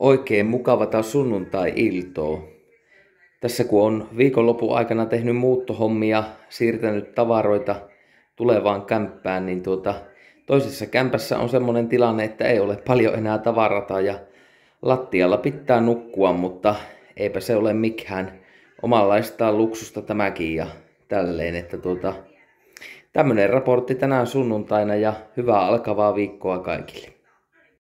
Oikein mukavata sunnuntai-iltoa. Tässä kun on viikonlopun aikana tehnyt muuttohommia, siirtänyt tavaroita tulevaan kämppään, niin tuota, toisessa kämpässä on semmoinen tilanne, että ei ole paljon enää tavarata ja lattialla pitää nukkua, mutta eipä se ole mikään omanlaistaan luksusta tämäkin ja tälleen, että tuota, tämmöinen raportti tänään sunnuntaina ja hyvää alkavaa viikkoa kaikille.